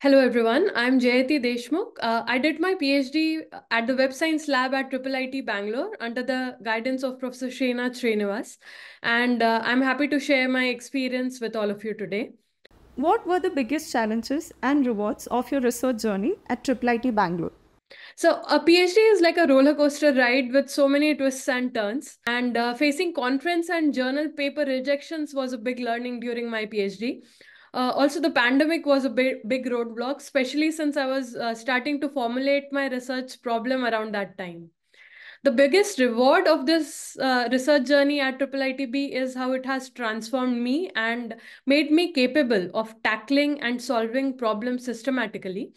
Hello, everyone. I'm Jayati Deshmukh. Uh, I did my PhD at the Web Science Lab at Triple IT Bangalore under the guidance of Professor Shena Srinivas. And uh, I'm happy to share my experience with all of you today. What were the biggest challenges and rewards of your research journey at Triple IT Bangalore? So, a PhD is like a roller coaster ride with so many twists and turns. And uh, facing conference and journal paper rejections was a big learning during my PhD. Uh, also, the pandemic was a big, big roadblock, especially since I was uh, starting to formulate my research problem around that time. The biggest reward of this uh, research journey at IIITB is how it has transformed me and made me capable of tackling and solving problems systematically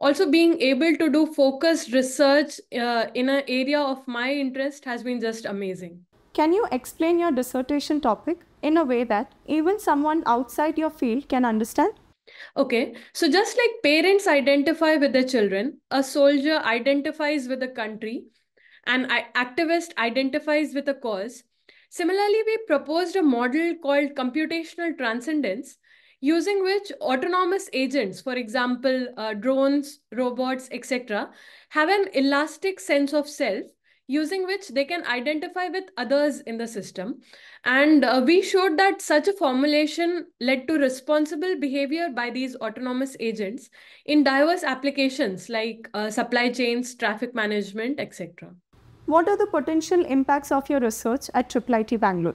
also being able to do focused research uh, in an area of my interest has been just amazing. Can you explain your dissertation topic in a way that even someone outside your field can understand? Okay, so just like parents identify with their children, a soldier identifies with a country, an activist identifies with a cause. Similarly, we proposed a model called computational transcendence, using which autonomous agents, for example, uh, drones, robots, etc., have an elastic sense of self using which they can identify with others in the system. And uh, we showed that such a formulation led to responsible behavior by these autonomous agents in diverse applications like uh, supply chains, traffic management, etc. What are the potential impacts of your research at IIIT Bangalore?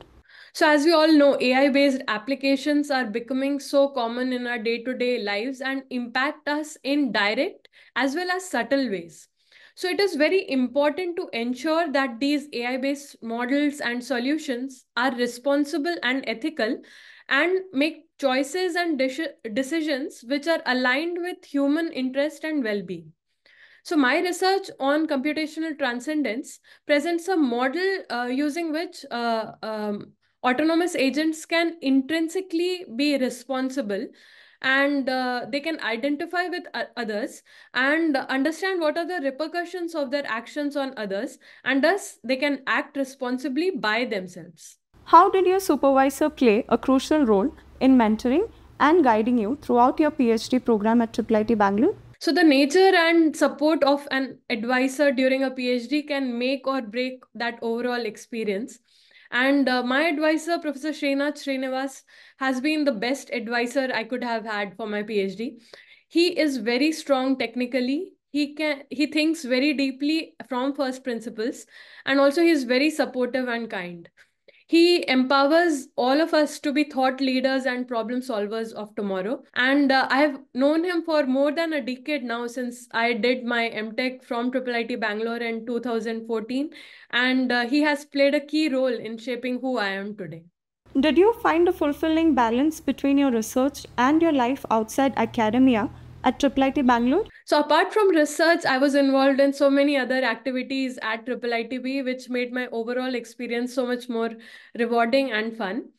So, as we all know, AI based applications are becoming so common in our day to day lives and impact us in direct as well as subtle ways. So, it is very important to ensure that these AI based models and solutions are responsible and ethical and make choices and decisions which are aligned with human interest and well being. So my research on computational transcendence presents a model uh, using which uh, um, autonomous agents can intrinsically be responsible and uh, they can identify with others and understand what are the repercussions of their actions on others and thus they can act responsibly by themselves. How did your supervisor play a crucial role in mentoring and guiding you throughout your PhD program at IIIT Bangalore? So the nature and support of an advisor during a PhD can make or break that overall experience. And uh, my advisor, Professor Srinath Srinivas, has been the best advisor I could have had for my PhD. He is very strong technically. He can he thinks very deeply from first principles, and also he's very supportive and kind. He empowers all of us to be thought leaders and problem solvers of tomorrow. And uh, I have known him for more than a decade now since I did my MTech from it Bangalore in 2014. And uh, he has played a key role in shaping who I am today. Did you find a fulfilling balance between your research and your life outside academia at Triple IT Bangalore? So, apart from research, I was involved in so many other activities at Triple ITB, which made my overall experience so much more rewarding and fun.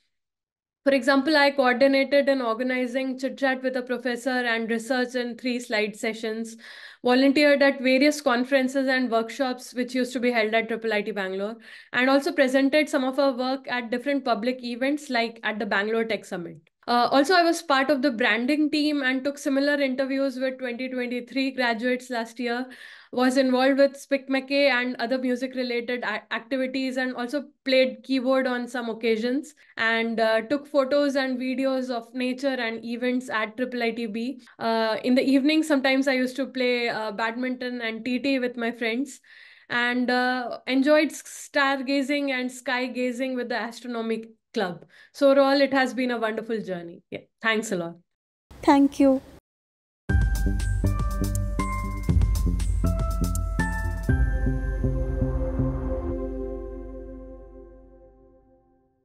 For example, I coordinated and organizing chit chat with a professor and research in three slide sessions, volunteered at various conferences and workshops which used to be held at Triple IT Bangalore, and also presented some of our work at different public events like at the Bangalore Tech Summit. Uh, also, I was part of the branding team and took similar interviews with 2023 graduates last year was involved with Spick and other music related activities and also played keyboard on some occasions and uh, took photos and videos of nature and events at Triple Uh, in the evening, sometimes I used to play uh, badminton and TT with my friends and uh, enjoyed stargazing and sky gazing with the astronomy club. So overall, it has been a wonderful journey. Yeah, thanks a lot. Thank you.